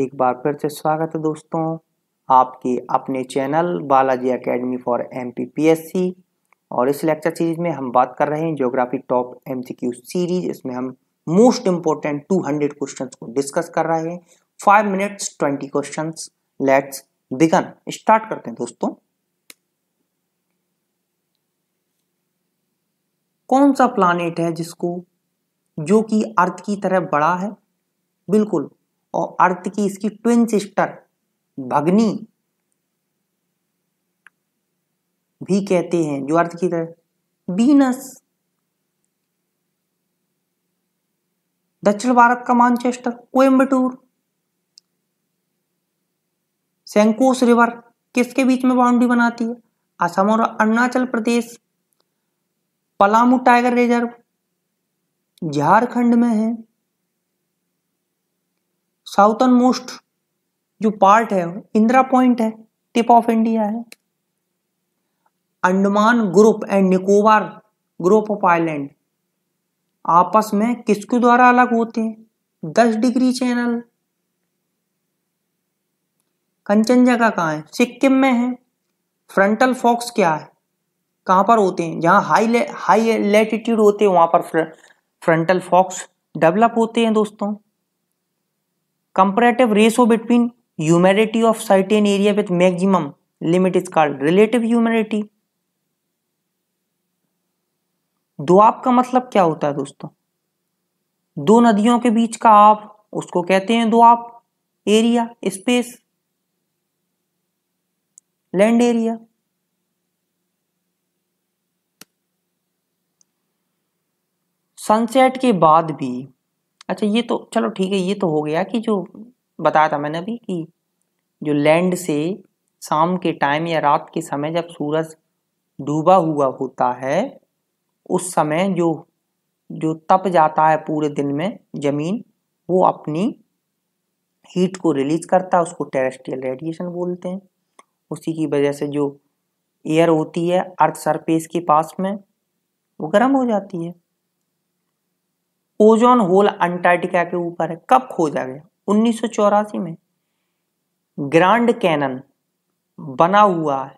एक बार फिर से स्वागत है दोस्तों आपके अपने channel Balaji academy for M और इस लेक्चर सीरीज में हम बात कर रहे हैं ज्योग्राफी टॉप एम सीरीज इसमें हम मोस्ट इम्पोर्टेंट 200 क्वेश्चन को डिस्कस कर रहे हैं five minutes twenty question let's begin start करते हैं दोस्तों कौन सा प्लानिट है जिसको जो कि अर्थ की तरह बड़ा है बिल्कुल और अर्थ की इसकी ट्विन सिस्टर भगनी भी कहते हैं जो अर्थ की तरह बीनस दक्षिण भारत का मानचेस्टर कोयम्बटूर सेंकोस रिवर किसके बीच में बाउंड्री बनाती है असम और अरुणाचल प्रदेश पलामू टाइगर रिजर्व झारखंड में है साउथर्न मोस्ट जो पार्ट है इंदिरा पॉइंट है टिप ऑफ इंडिया है Andaman group and Nicobar group of island आपस में किसके द्वारा अलग होते हैं दस डिग्री चैनल कंचन जगह कहाँ है सिक्किम में है फ्रंटल फॉक्स क्या है कहाँ पर होते हैं जहाँ हाई ले, हाई लेटिट्यूड होते हैं वहाँ पर फ्र, फ्रंटल फॉक्स डेवलप होते हैं दोस्तों comparative ratio between humidity of certain area with maximum limit is called relative humidity Doab का मतलब क्या होता है दोस्तों दो नदियों के बीच का आप उसको कहते हैं Doab area space land area sunset के बाद भी अच्छा ये तो चलो ठीक है ये तो हो गया कि जो बताया था मैंने अभी कि जो लैंड से शाम के टाइम या रात के समय जब सूरज डूबा हुआ होता है उस समय जो जो तप जाता है पूरे दिन में ज़मीन वो अपनी हीट को रिलीज करता है उसको टेरेस्ट्रियल रेडिएशन बोलते हैं उसी की वजह से जो एयर होती है अर्थ सरफेस के पास में वो गर्म हो जाती है ओजोन होल अंटार्कटिका के ऊपर है कब खोजा गया उन्नीस में ग्रांड कैनन बना हुआ है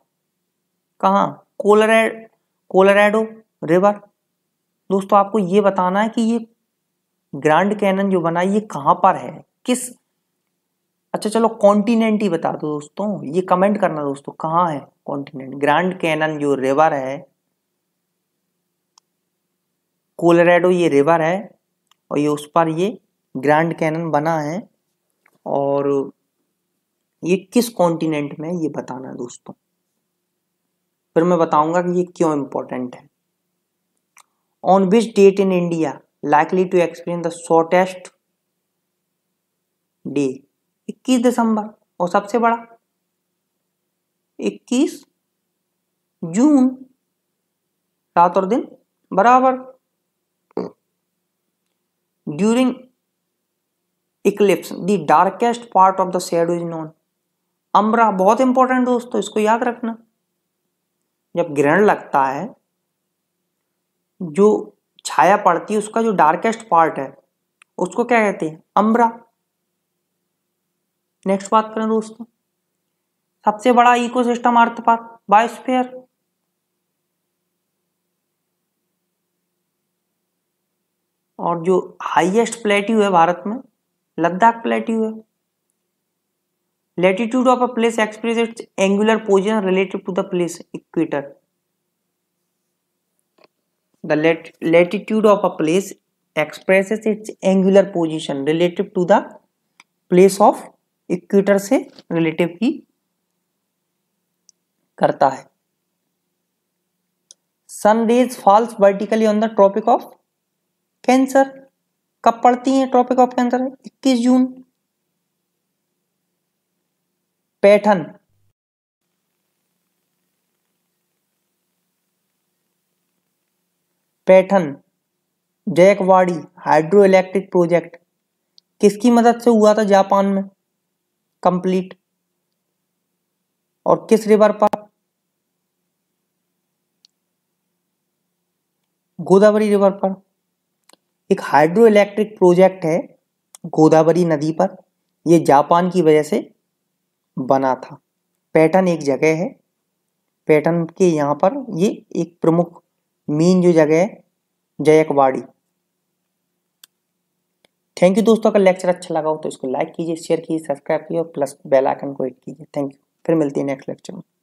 कहा कोलरेड रिवर दोस्तों आपको ये बताना है कि ये ग्रांड कैनन जो बना ये कहां पर है किस अच्छा चलो कॉन्टिनेंट ही बता दो दोस्तों ये कमेंट करना दोस्तों कहाँ है कॉन्टिनेंट ग्रैंड कैनन जो रिवर है कोलोराडो ये रिवर है और ये उस पर ये ग्रैंड कैनन बना है और ये किस कॉन्टिनेंट में ये बताना है दोस्तों फिर मैं बताऊंगा कि ये क्यों इंपॉर्टेंट है on which date in India likely to experience the shortest day 21 दिसंबर और सबसे बड़ा 21 जून रात और दिन बराबर During eclipse the darkest part of the shadow is known umbra बहुत इंपॉर्टेंट दोस्तों इसको याद रखना जब ग्रहण लगता है जो छाया पड़ती है उसका जो डार्केस्ट पार्ट है उसको क्या कहते हैं अम्बरा नेक्स्ट बात करें दोस्तों सबसे बड़ा इकोसिस्टम अर्थपात बायोस्फीयर और जो हाईएस्ट प्लेट्यू है भारत में लद्दाख प्लेट्यू है latitude of a place express its angular position related to the place equator the latitude of a place express its angular position relative to the place of equator से relative की करता है sun rays falls vertically on the tropic of cancer कब पड़ती है tropic of cancer 21 जून Paithan Paithan Jayakwadi hydroelectric project किसकी मदद से हुआ था जापान में कंप्लीट और किस रिवर पर गोदावरी रिवर पर एक हाइड्रो इलेक्ट्रिक प्रोजेक्ट है गोदावरी नदी पर यह जापान की वजह से बना था पैटर्न एक जगह है पैटर्न के यहाँ पर ये एक प्रमुख मेन जो जगह है जयकवाड़ी थैंक यू दोस्तों अगर लेक्चर अच्छा लगा हो तो इसको लाइक कीजिए शेयर कीजिए सब्सक्राइब कीजिए और प्लस बेल आइकन को हिट कीजिए थैंक यू फिर मिलती है नेक्स्ट लेक्चर में